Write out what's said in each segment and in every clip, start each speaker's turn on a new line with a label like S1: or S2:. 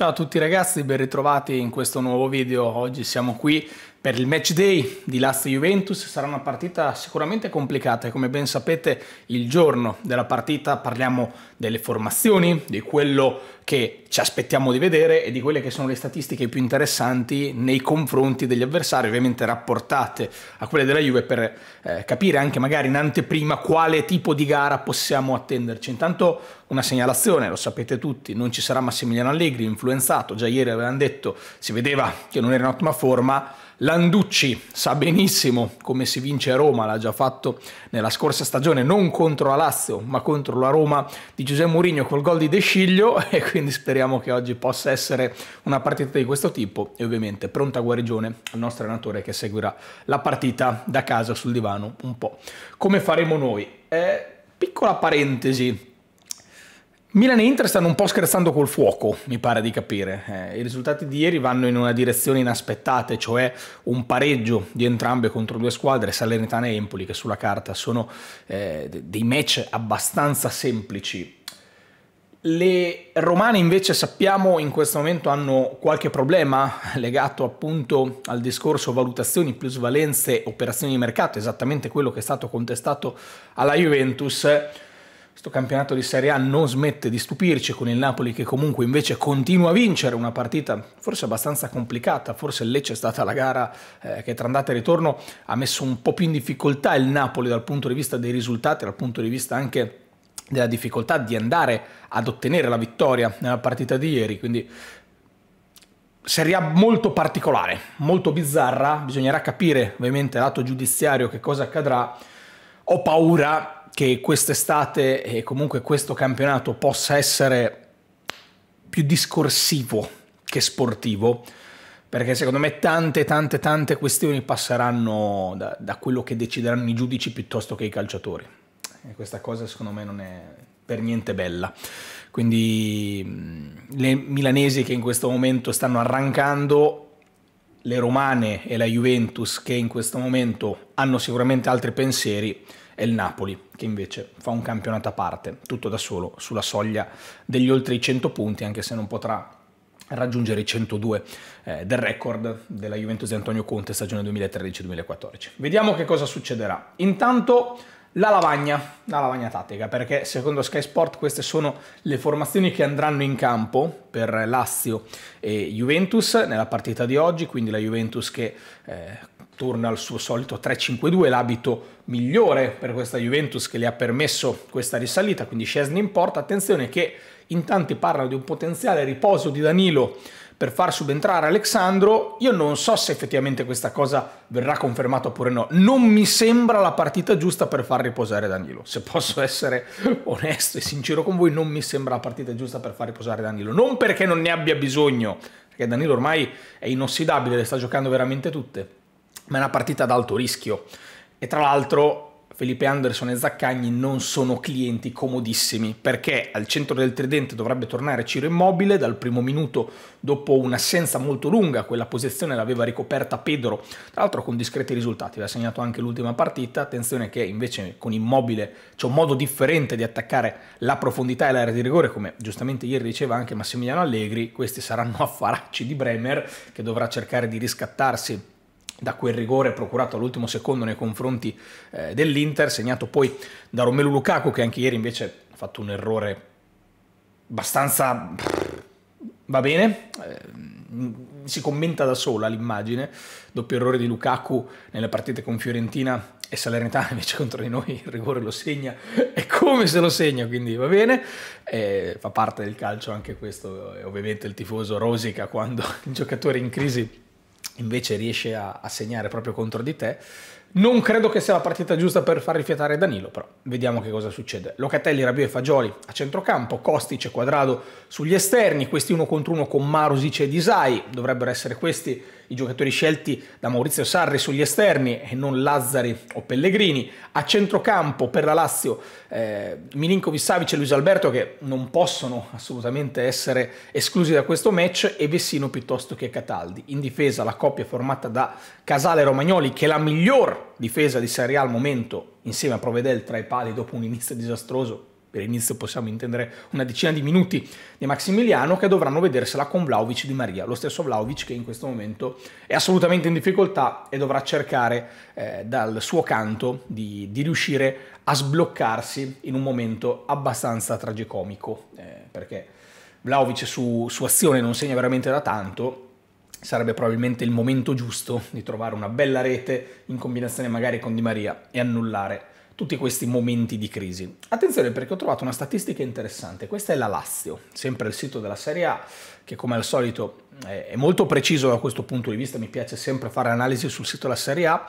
S1: Ciao a tutti ragazzi, ben ritrovati in questo nuovo video. Oggi siamo qui per il match day di Lazio Juventus sarà una partita sicuramente complicata e come ben sapete il giorno della partita parliamo delle formazioni, di quello che ci aspettiamo di vedere e di quelle che sono le statistiche più interessanti nei confronti degli avversari, ovviamente rapportate a quelle della Juve per eh, capire anche magari in anteprima quale tipo di gara possiamo attenderci. Intanto una segnalazione, lo sapete tutti, non ci sarà Massimiliano Allegri, influenzato, già ieri avevano detto, si vedeva che non era in ottima forma, Landucci sa benissimo come si vince a Roma, l'ha già fatto nella scorsa stagione, non contro la Lazio, ma contro la Roma di Giuseppe Mourinho col gol di De Sciglio e quindi speriamo che oggi possa essere una partita di questo tipo e ovviamente pronta guarigione al nostro allenatore che seguirà la partita da casa sul divano un po' come faremo noi. Eh, piccola parentesi, Milan e Inter stanno un po' scherzando col fuoco, mi pare di capire. Eh, I risultati di ieri vanno in una direzione inaspettata, cioè un pareggio di entrambe contro due squadre, Salernitana e Empoli, che sulla carta sono eh, dei match abbastanza semplici. Le romane invece sappiamo in questo momento hanno qualche problema legato appunto al discorso valutazioni, plusvalenze, operazioni di mercato, esattamente quello che è stato contestato alla Juventus questo campionato di Serie A non smette di stupirci con il Napoli che comunque invece continua a vincere una partita forse abbastanza complicata, forse il Lecce è stata la gara eh, che tra andata e ritorno ha messo un po' più in difficoltà il Napoli dal punto di vista dei risultati, dal punto di vista anche della difficoltà di andare ad ottenere la vittoria nella partita di ieri, quindi Serie A molto particolare, molto bizzarra, bisognerà capire ovviamente lato giudiziario che cosa accadrà. Ho paura che quest'estate e comunque questo campionato possa essere più discorsivo che sportivo, perché secondo me tante, tante, tante questioni passeranno da, da quello che decideranno i giudici piuttosto che i calciatori. E questa cosa secondo me non è per niente bella. Quindi mm, le milanesi che in questo momento stanno arrancando le romane e la Juventus che in questo momento hanno sicuramente altri pensieri, è il Napoli, che invece fa un campionato a parte, tutto da solo, sulla soglia degli oltre i 100 punti, anche se non potrà raggiungere i 102 eh, del record della Juventus di Antonio Conte stagione 2013-2014. Vediamo che cosa succederà. Intanto la lavagna, la lavagna tattica, perché secondo Sky Sport queste sono le formazioni che andranno in campo per Lazio e Juventus nella partita di oggi, quindi la Juventus che eh, torna al suo solito 3-5-2, l'abito migliore per questa Juventus che le ha permesso questa risalita, quindi Scesni in porta, attenzione che in tanti parlano di un potenziale riposo di Danilo per far subentrare Alexandro, io non so se effettivamente questa cosa verrà confermata oppure no, non mi sembra la partita giusta per far riposare Danilo, se posso essere onesto e sincero con voi, non mi sembra la partita giusta per far riposare Danilo, non perché non ne abbia bisogno, perché Danilo ormai è inossidabile, le sta giocando veramente tutte, ma è una partita ad alto rischio. E tra l'altro Felipe Anderson e Zaccagni non sono clienti comodissimi perché al centro del tridente dovrebbe tornare Ciro Immobile dal primo minuto dopo un'assenza molto lunga, quella posizione l'aveva ricoperta Pedro, tra l'altro con discreti risultati, aveva segnato anche l'ultima partita, attenzione che invece con Immobile c'è un modo differente di attaccare la profondità e l'area di rigore come giustamente ieri diceva anche Massimiliano Allegri, questi saranno affaracci di Bremer che dovrà cercare di riscattarsi da quel rigore procurato all'ultimo secondo nei confronti eh, dell'Inter, segnato poi da Romelu Lukaku che anche ieri invece ha fatto un errore abbastanza... va bene, eh, si commenta da sola l'immagine, doppio errore di Lukaku nelle partite con Fiorentina e Salernitana invece contro di noi il rigore lo segna e come se lo segna quindi va bene e fa parte del calcio anche questo e ovviamente il tifoso rosica quando il giocatore in crisi invece riesce a, a segnare proprio contro di te, non credo che sia la partita giusta per far rifiatare Danilo, però vediamo che cosa succede. Locatelli, Rabio e Fagioli a centrocampo, Kostic e Quadrado sugli esterni, questi uno contro uno con Marusic e Disai, dovrebbero essere questi i giocatori scelti da Maurizio Sarri sugli esterni e non Lazzari o Pellegrini. A centrocampo per la Lazio eh, Milinkovic Savic e Luis Alberto che non possono assolutamente essere esclusi da questo match e Vessino piuttosto che Cataldi. In difesa la coppia formata da Casale e Romagnoli che è la miglior difesa di Serie A al momento, insieme a Provedel tra i pali dopo un inizio disastroso, per inizio possiamo intendere una decina di minuti di Maximiliano, che dovranno vedersela con Vlaovic di Maria, lo stesso Vlaovic che in questo momento è assolutamente in difficoltà e dovrà cercare eh, dal suo canto di, di, riuscire a sbloccarsi in un momento abbastanza tragicomico, eh, perché Vlaovic su, su azione non segna veramente da tanto, sarebbe probabilmente il momento giusto di trovare una bella rete in combinazione magari con Di Maria e annullare tutti questi momenti di crisi. Attenzione perché ho trovato una statistica interessante, questa è la Lazio, sempre il sito della Serie A che come al solito eh, è molto preciso da questo punto di vista, mi piace sempre fare analisi sul sito della Serie A.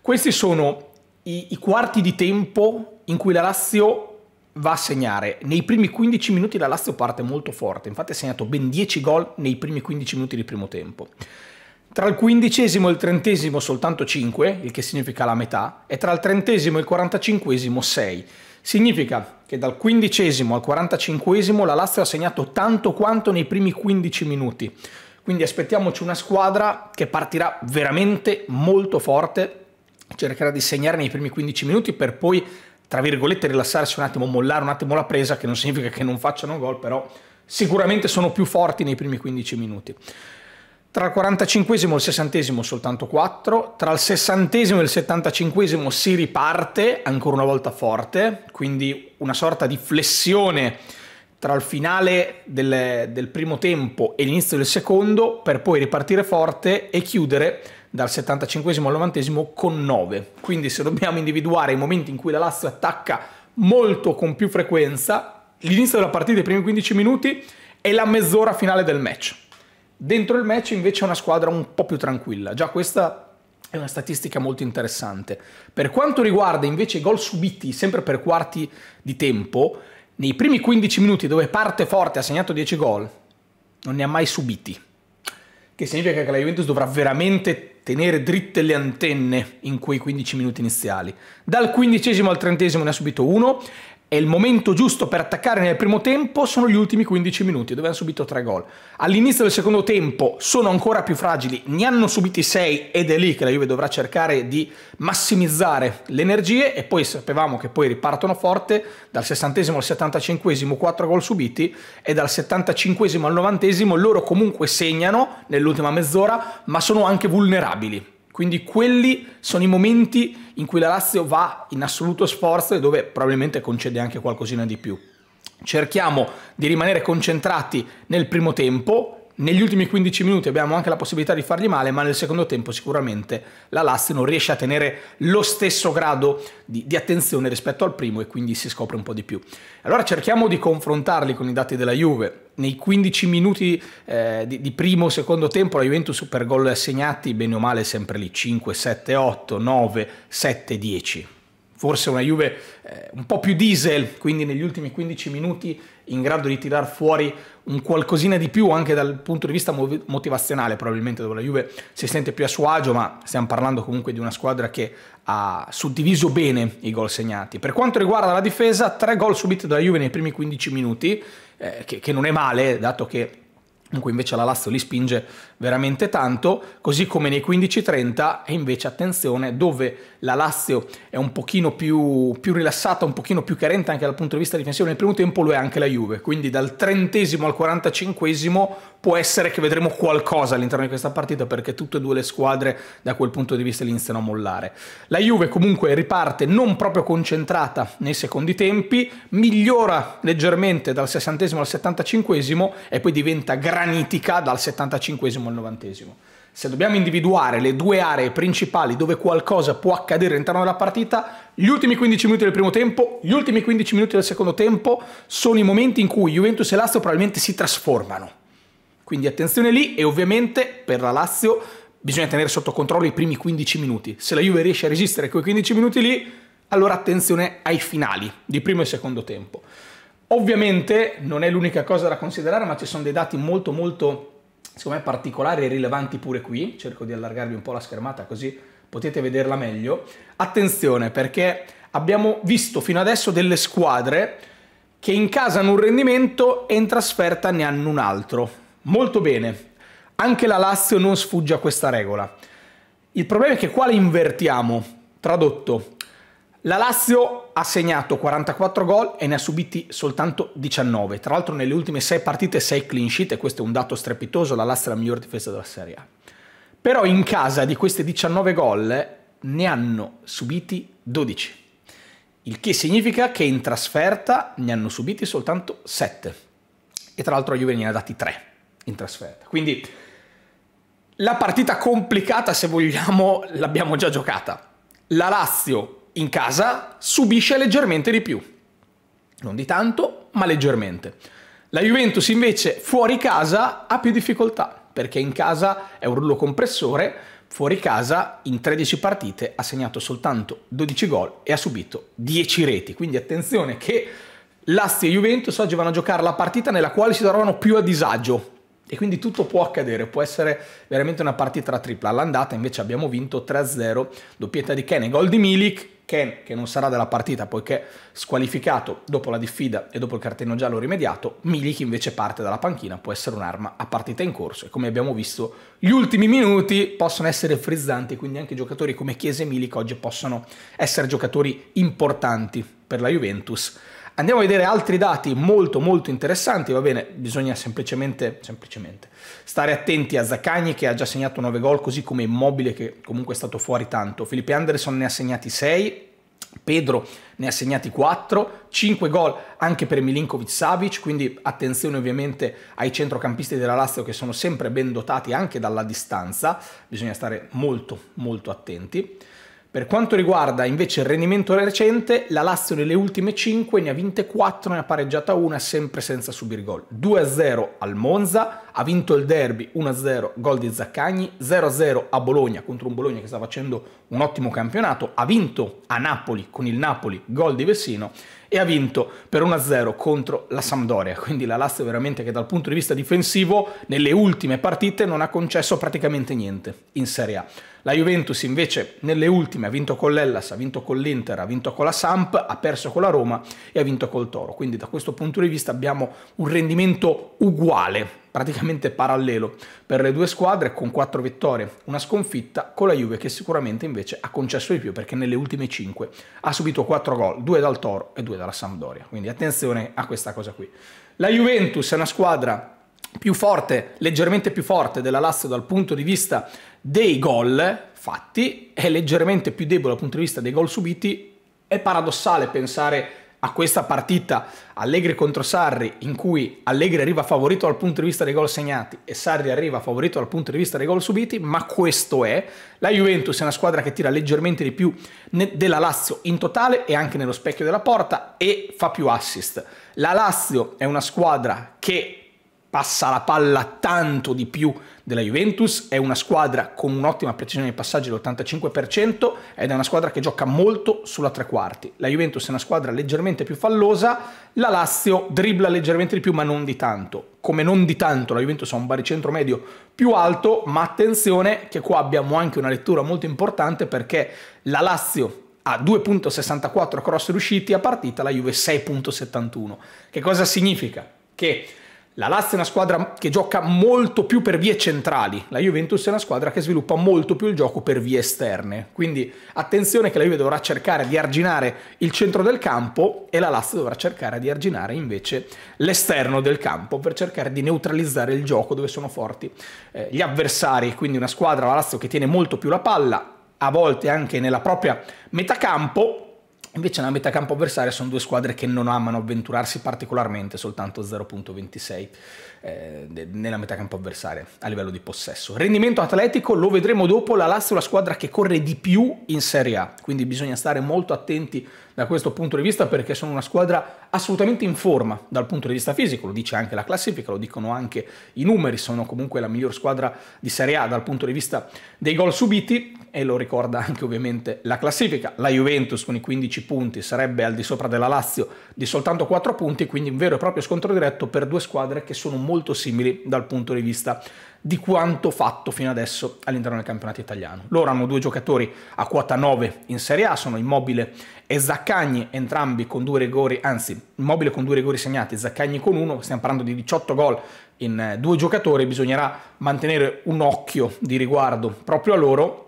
S1: Questi sono i, i quarti di tempo in cui la Lazio va a segnare. Nei primi 15 minuti la Lazio parte molto forte, infatti ha segnato ben 10 gol nei primi 15 minuti di primo tempo. Tra il quindicesimo e il trentesimo soltanto 5, il che significa la metà, e tra il trentesimo e il quarantacinquesimo 6. Significa che dal quindicesimo al quarantacinquesimo la Lazio ha segnato tanto quanto nei primi 15 minuti. Quindi aspettiamoci una squadra che partirà veramente molto forte, cercherà di segnare nei primi 15 minuti per poi tra virgolette, rilassarsi un attimo, mollare un attimo la presa, che non significa che non facciano gol, però sicuramente sono più forti nei primi 15 minuti. Tra il 45 e il 60 soltanto 4, tra il 60 e il 75 si riparte ancora una volta forte, quindi una sorta di flessione tra il finale del, del primo tempo e l'inizio del secondo per poi ripartire forte e chiudere dal 75 al 90 con 9. Quindi se dobbiamo individuare i momenti in cui la Lazio attacca molto con più frequenza, l'inizio della partita, i primi 15 minuti e la mezz'ora finale del match. Dentro il match invece è una squadra un po' più tranquilla, già questa è una statistica molto interessante. Per quanto riguarda invece i gol subiti sempre per quarti di tempo, nei primi 15 minuti dove parte forte ha segnato 10 gol, non ne ha mai subiti. Che significa che la Juventus dovrà veramente tenere dritte le antenne in quei 15 minuti iniziali. Dal quindicesimo al trentesimo ne ha subito uno è il momento giusto per attaccare nel primo tempo sono gli ultimi 15 minuti dove hanno subito 3 gol. All'inizio del secondo tempo sono ancora più fragili, ne hanno subiti 6 ed è lì che la Juve dovrà cercare di massimizzare le energie e poi sapevamo che poi ripartono forte dal 60 al 75 4 gol subiti e dal 75 al 90 loro comunque segnano nell'ultima mezz'ora ma sono anche vulnerabili quindi quelli sono i momenti in cui la Lazio va in assoluto sforzo e dove probabilmente concede anche qualcosina di più. Cerchiamo di rimanere concentrati nel primo tempo, negli ultimi 15 minuti abbiamo anche la possibilità di fargli male, ma nel secondo tempo sicuramente la Lazio non riesce a tenere lo stesso grado di, di, attenzione rispetto al primo e quindi si scopre un po' di più. Allora cerchiamo di confrontarli con i dati della Juve. Nei 15 minuti eh, di, di, primo o secondo tempo la Juventus per gol assegnati bene o male sempre lì 5, 7, 8, 9, 7, 10 forse una Juve eh, un po' più diesel, quindi negli ultimi 15 minuti in grado di tirar fuori un qualcosina di più anche dal punto di vista motivazionale, probabilmente dove la Juve si sente più a suo agio, ma stiamo parlando comunque di una squadra che ha suddiviso bene i gol segnati. Per quanto riguarda la difesa, tre gol subiti dalla Juve nei primi 15 minuti, eh, che, che non è male, dato che in cui invece la Lazio li spinge veramente tanto, così come nei 15-30 e invece attenzione dove la Lazio è un pochino più, più, rilassata, un pochino più carente anche dal punto di vista difensivo, nel primo tempo lo è anche la Juve, quindi dal trentesimo al 45 può essere che vedremo qualcosa all'interno di questa partita perché tutte e due le squadre da quel punto di vista iniziano a mollare. La Juve comunque riparte non proprio concentrata nei secondi tempi, migliora leggermente dal 60 al 75 e poi diventa grande granitica dal 75 al 90 se dobbiamo individuare le due aree principali dove qualcosa può accadere all'interno della partita, gli ultimi 15 minuti del primo tempo, gli ultimi 15 minuti del secondo tempo sono i momenti in cui Juventus e Lazio probabilmente si trasformano. Quindi attenzione lì e ovviamente per la Lazio bisogna tenere sotto controllo i primi 15 minuti. Se la Juve riesce a resistere quei 15 minuti lì, allora attenzione ai finali di primo e secondo tempo. Ovviamente non è l'unica cosa da considerare, ma ci sono dei dati molto molto, secondo me, particolari e rilevanti pure qui. Cerco di allargarvi un po' la schermata così potete vederla meglio. Attenzione perché abbiamo visto fino adesso delle squadre che in casa hanno un rendimento e in trasferta ne hanno un altro. Molto bene, anche la Lazio non sfugge a questa regola. Il problema è che qua la invertiamo. Tradotto, la Lazio ha segnato 44 gol e ne ha subiti soltanto 19. Tra l'altro nelle ultime 6 partite 6 clean sheet e questo è un dato strepitoso, la Lazio è la miglior difesa della Serie A. Però in casa di questi 19 gol ne hanno subiti 12. Il che significa che in trasferta ne hanno subiti soltanto 7. E tra l'altro la Juve ne ha dati 3 in trasferta. Quindi la partita complicata, se vogliamo, l'abbiamo già giocata. La Lazio in casa subisce leggermente di più. Non di tanto, ma leggermente. La Juventus invece fuori casa ha più difficoltà, perché in casa è un rullo compressore, fuori casa in 13 partite ha segnato soltanto 12 gol e ha subito 10 reti. Quindi attenzione che Lazio e Juventus oggi vanno a giocare la partita nella quale si trovano più a disagio. E quindi tutto può accadere, può essere veramente una partita tripla. All'andata invece abbiamo vinto 3-0, doppietta di Kane, gol di Milik Ken, che non sarà della partita poiché squalificato dopo la diffida e dopo il cartellino giallo rimediato, Milik invece parte dalla panchina, può essere un'arma a partita in corso e come abbiamo visto gli ultimi minuti possono essere frizzanti, quindi anche giocatori come Chiesa e Milik oggi possono essere giocatori importanti per la Juventus Andiamo a vedere altri dati molto molto interessanti, va bene, bisogna semplicemente, semplicemente stare attenti a Zaccagni che ha già segnato 9 gol, così come Immobile che comunque è stato fuori tanto. Felipe Anderson ne ha segnati 6, Pedro ne ha segnati 4, 5 gol anche per Milinkovic Savic, quindi attenzione ovviamente ai centrocampisti della Lazio che sono sempre ben dotati anche dalla distanza, bisogna stare molto molto attenti. Per quanto riguarda invece il rendimento recente, la Lazio nelle ultime 5 ne ha vinte 4, ne ha pareggiata una sempre senza subire gol. 2-0 al Monza, ha vinto il derby 1-0, gol di Zaccagni, 0-0 a Bologna contro un Bologna che sta facendo un ottimo campionato, ha vinto a Napoli con il Napoli, gol di Vessino e ha vinto per 1-0 contro la Sampdoria, quindi la Lazio veramente che dal punto di vista difensivo nelle ultime partite non ha concesso praticamente niente in Serie A. La Juventus invece nelle ultime ha vinto con l'Ellas, ha vinto con l'Inter, ha vinto con la Samp, ha perso con la Roma e ha vinto col Toro, quindi da questo punto di vista abbiamo un rendimento uguale praticamente parallelo per le due squadre con quattro vittorie, una sconfitta con la Juve che sicuramente invece ha concesso di più perché nelle ultime cinque ha subito quattro gol, due dal Toro e due dalla Sampdoria. Quindi attenzione a questa cosa qui. La Juventus è una squadra più forte, leggermente più forte della Lazio dal punto di vista dei gol fatti, è leggermente più debole dal punto di vista dei gol subiti. È paradossale pensare a questa partita Allegri contro Sarri, in cui Allegri arriva favorito dal punto di vista dei gol segnati e Sarri arriva favorito dal punto di vista dei gol subiti, ma questo è. La Juventus è una squadra che tira leggermente di più della Lazio in totale e anche nello specchio della porta e fa più assist. La Lazio è una squadra che passa la palla tanto di più della Juventus, è una squadra con un'ottima precisione dei passaggi dell'85% ed è una squadra che gioca molto sulla tre quarti. La Juventus è una squadra leggermente più fallosa, la Lazio dribbla leggermente di più ma non di tanto. Come non di tanto la Juventus ha un baricentro medio più alto, ma attenzione che qua abbiamo anche una lettura molto importante perché la Lazio a 2.64 cross riusciti a partita, la Juve 6.71. Che cosa significa? Che la Lazio è una squadra che gioca molto più per vie centrali, la Juventus è una squadra che sviluppa molto più il gioco per vie esterne, quindi attenzione che la Juve dovrà cercare di arginare il centro del campo e la Lazio dovrà cercare di arginare invece l'esterno del campo per cercare di neutralizzare il gioco dove sono forti eh, gli avversari, quindi una squadra, la Lazio, che tiene molto più la palla, a volte anche nella propria metacampo, Invece nella metà campo avversaria sono due squadre che non amano avventurarsi particolarmente, soltanto 0.26 eh, nella campo avversaria a livello di possesso. Rendimento atletico lo vedremo dopo, la Lazio è la squadra che corre di più in Serie A, quindi bisogna stare molto attenti da questo punto di vista perché sono una squadra assolutamente in forma dal punto di vista fisico, lo dice anche la classifica, lo dicono anche i numeri, sono comunque la miglior squadra di Serie A dal punto di vista dei gol subiti, e lo ricorda anche ovviamente la classifica. La Juventus con i 15 punti sarebbe al di sopra della Lazio di soltanto 4 punti, quindi un vero e proprio scontro diretto per due squadre che sono molto simili dal punto di vista di quanto fatto fino adesso all'interno del campionato italiano. Loro hanno due giocatori a quota 9 in Serie A, sono Immobile e Zaccagni, entrambi con due rigori, anzi Immobile con due rigori segnati, Zaccagni con uno, stiamo parlando di 18 gol in eh, due giocatori, bisognerà mantenere un occhio di riguardo proprio a loro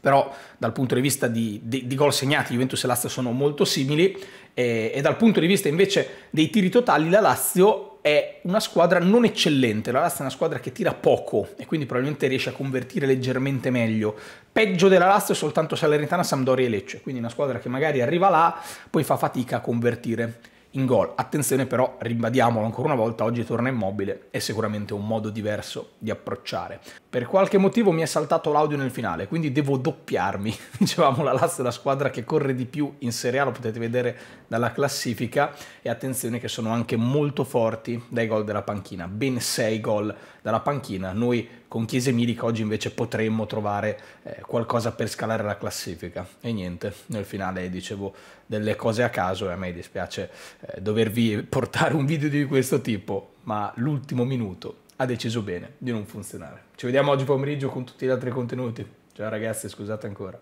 S1: però dal punto di vista di, di, di gol segnati Juventus e Lazio sono molto simili e, e dal punto di vista invece dei tiri totali la Lazio è una squadra non eccellente, la Lazio è una squadra che tira poco e quindi probabilmente riesce a convertire leggermente meglio. Peggio della Lazio è soltanto Salernitana, Sampdoria e Lecce, quindi una squadra che magari arriva là, poi fa fatica a convertire in gol. Attenzione però, ribadiamolo ancora una volta, oggi torna immobile, è sicuramente un modo diverso di approcciare. Per qualche motivo mi è saltato l'audio nel finale, quindi devo doppiarmi. Dicevamo la Lazio è la squadra che corre di più in Serie A, lo potete vedere dalla classifica, e attenzione che sono anche molto forti dai gol della panchina, ben 6 gol dalla panchina. Noi con Chiesa Milica oggi invece potremmo trovare eh, qualcosa per scalare la classifica. E niente, nel finale dicevo delle cose a caso e a me dispiace eh, dovervi portare un video di questo tipo, ma l'ultimo minuto ha deciso bene di non funzionare. Ci vediamo oggi pomeriggio con tutti gli altri contenuti. Ciao ragazzi, scusate ancora.